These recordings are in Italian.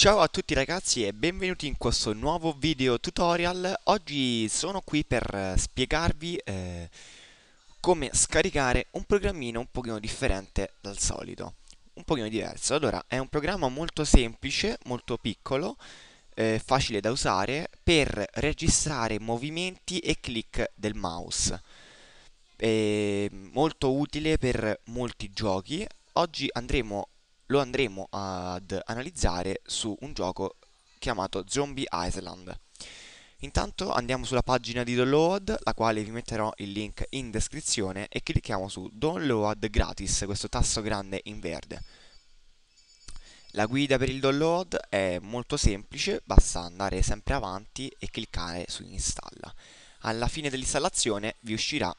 Ciao a tutti ragazzi e benvenuti in questo nuovo video tutorial Oggi sono qui per eh, spiegarvi eh, come scaricare un programmino un pochino differente dal solito Un pochino diverso Allora, è un programma molto semplice, molto piccolo eh, Facile da usare per registrare movimenti e click del mouse è Molto utile per molti giochi Oggi andremo lo andremo ad analizzare su un gioco chiamato Zombie Island. Intanto andiamo sulla pagina di download, la quale vi metterò il link in descrizione e clicchiamo su download gratis, questo tasto grande in verde. La guida per il download è molto semplice, basta andare sempre avanti e cliccare su installa. Alla fine dell'installazione vi uscirà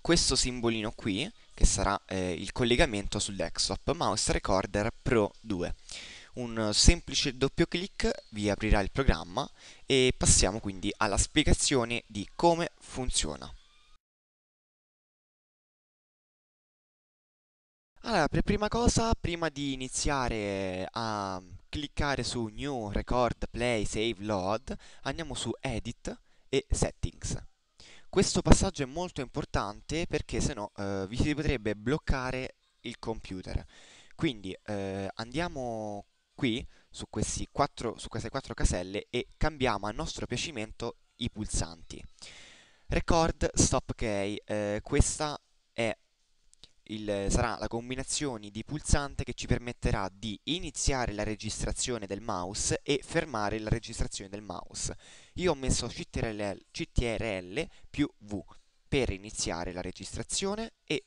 questo simbolino qui che sarà eh, il collegamento sul desktop Mouse Recorder Pro 2. Un semplice doppio clic vi aprirà il programma e passiamo quindi alla spiegazione di come funziona. Allora, per prima cosa, prima di iniziare a cliccare su New Record Play Save Load, andiamo su Edit e Settings. Questo passaggio è molto importante perché se no eh, vi si potrebbe bloccare il computer. Quindi eh, andiamo qui su, quattro, su queste quattro caselle e cambiamo a nostro piacimento i pulsanti. Record, Stop Key, eh, questa è il, sarà la combinazione di pulsante che ci permetterà di iniziare la registrazione del mouse e fermare la registrazione del mouse. Io ho messo CTRL, CTRL più V per iniziare la registrazione e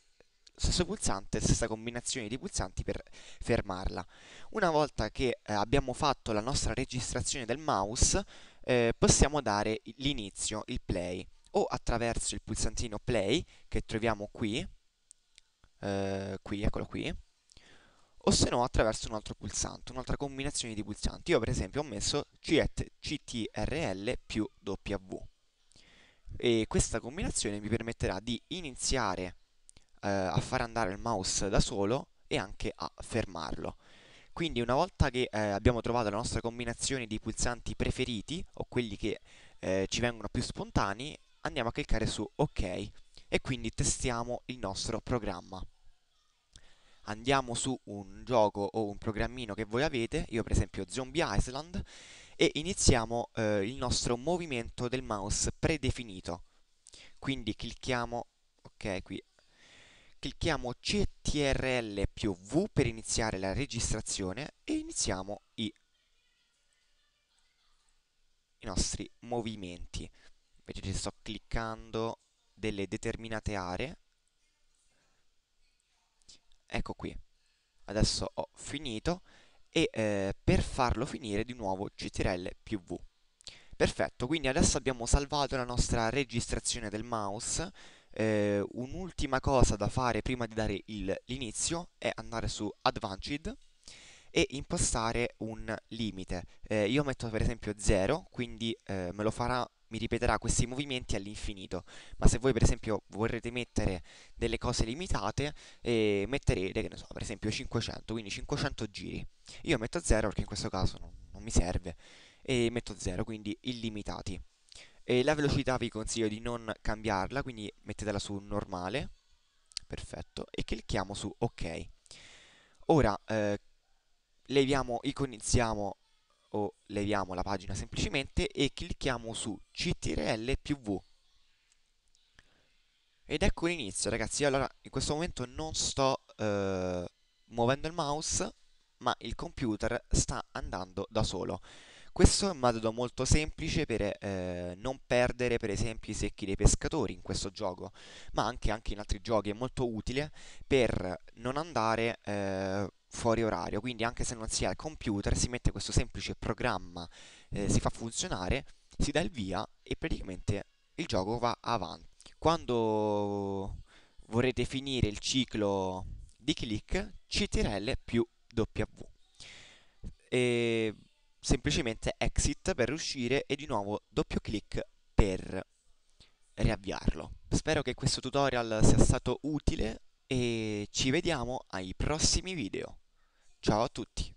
stesso pulsante, stessa combinazione di pulsanti per fermarla. Una volta che eh, abbiamo fatto la nostra registrazione del mouse, eh, possiamo dare l'inizio, il play, o attraverso il pulsantino play che troviamo qui, eh, qui, eccolo qui, o se no attraverso un altro pulsante, un'altra combinazione di pulsanti. Io per esempio ho messo CTRL più W e questa combinazione mi permetterà di iniziare eh, a far andare il mouse da solo e anche a fermarlo. Quindi una volta che eh, abbiamo trovato la nostra combinazione di pulsanti preferiti o quelli che eh, ci vengono più spontanei, andiamo a cliccare su OK e quindi testiamo il nostro programma. Andiamo su un gioco o un programmino che voi avete, io per esempio Zombie Island, e iniziamo eh, il nostro movimento del mouse predefinito. Quindi clicchiamo, ok qui, clicchiamo CTRL più V per iniziare la registrazione e iniziamo i i nostri movimenti. Vedete, sto cliccando delle determinate aree ecco qui adesso ho finito e eh, per farlo finire di nuovo ctrl più v perfetto quindi adesso abbiamo salvato la nostra registrazione del mouse eh, un'ultima cosa da fare prima di dare l'inizio è andare su advanced e impostare un limite eh, io metto per esempio 0 quindi eh, me lo farà mi ripeterà questi movimenti all'infinito, ma se voi per esempio vorrete mettere delle cose limitate, eh, metterete, che ne so, per esempio 500, quindi 500 giri. Io metto 0 perché in questo caso non, non mi serve, e metto 0, quindi illimitati. E la velocità vi consiglio di non cambiarla, quindi mettetela su normale, perfetto, e clicchiamo su ok. Ora, eh, leviamo, iconizziamo o leviamo la pagina semplicemente e clicchiamo su CTRL più V. Ed ecco l'inizio ragazzi, allora in questo momento non sto eh, muovendo il mouse ma il computer sta andando da solo. Questo è un metodo molto semplice per eh, non perdere per esempio i secchi dei pescatori in questo gioco, ma anche, anche in altri giochi è molto utile per non andare eh, fuori orario, quindi anche se non si ha il computer si mette questo semplice programma, eh, si fa funzionare, si dà il via e praticamente il gioco va avanti. Quando vorrete finire il ciclo di click, CTRL più W. E semplicemente exit per uscire e di nuovo doppio clic per riavviarlo. Spero che questo tutorial sia stato utile e ci vediamo ai prossimi video. Ciao a tutti!